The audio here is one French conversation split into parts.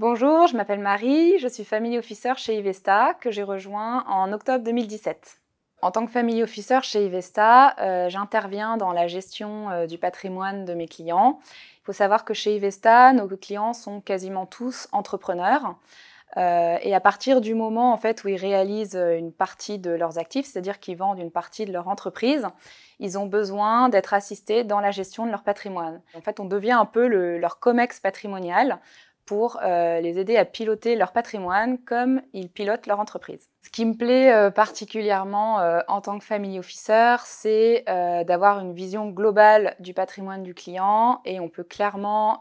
Bonjour, je m'appelle Marie, je suis Family Officer chez Ivesta que j'ai rejoint en octobre 2017. En tant que Family Officer chez Ivesta, euh, j'interviens dans la gestion euh, du patrimoine de mes clients. Il faut savoir que chez Ivesta, nos clients sont quasiment tous entrepreneurs. Euh, et à partir du moment en fait où ils réalisent une partie de leurs actifs, c'est-à-dire qu'ils vendent une partie de leur entreprise, ils ont besoin d'être assistés dans la gestion de leur patrimoine. En fait, on devient un peu leur comex patrimonial pour euh, les aider à piloter leur patrimoine comme ils pilotent leur entreprise. Ce qui me plaît euh, particulièrement euh, en tant que family officer, c'est d'avoir une vision globale du patrimoine du client et on peut clairement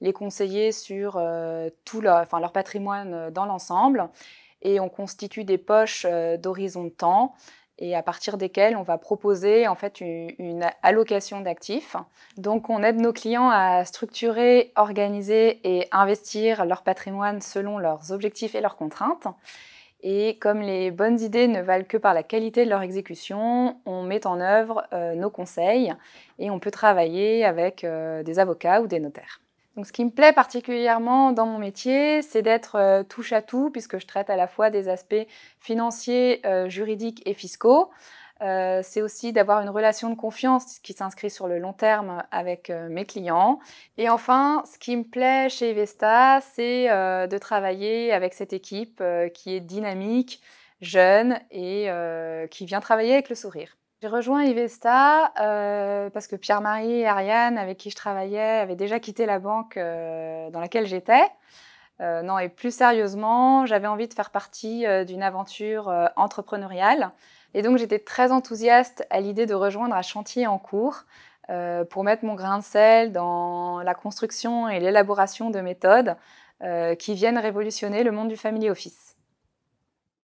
les conseiller sur tout leur, leur patrimoine dans l'ensemble et on constitue des poches d'horizon de temps et à partir desquels on va proposer en fait une, allocation d'actifs. Donc on aide nos clients à structurer, organiser et investir leur patrimoine selon leurs objectifs et leurs contraintes. Et comme les bonnes idées ne valent que par la qualité de leur exécution, on met en œuvre euh, nos conseils et on peut travailler avec euh, des avocats ou des notaires. Donc, ce qui me plaît particulièrement dans mon métier, c'est d'être euh, touche à tout, puisque je traite à la fois des aspects financiers, euh, juridiques et fiscaux. Euh, c'est aussi d'avoir une relation de confiance qui s'inscrit sur le long terme avec mes clients. Et enfin, ce qui me plaît chez Vesta, c'est de travailler avec cette équipe qui est dynamique, jeune et qui vient travailler avec le sourire. J'ai rejoint Ivesta euh, parce que Pierre-Marie et Ariane, avec qui je travaillais, avaient déjà quitté la banque euh, dans laquelle j'étais. Euh, non, et plus sérieusement, j'avais envie de faire partie d'une aventure entrepreneuriale. Et donc, j'étais très enthousiaste à l'idée de rejoindre un chantier en cours pour mettre mon grain de sel dans la construction et l'élaboration de méthodes qui viennent révolutionner le monde du family office.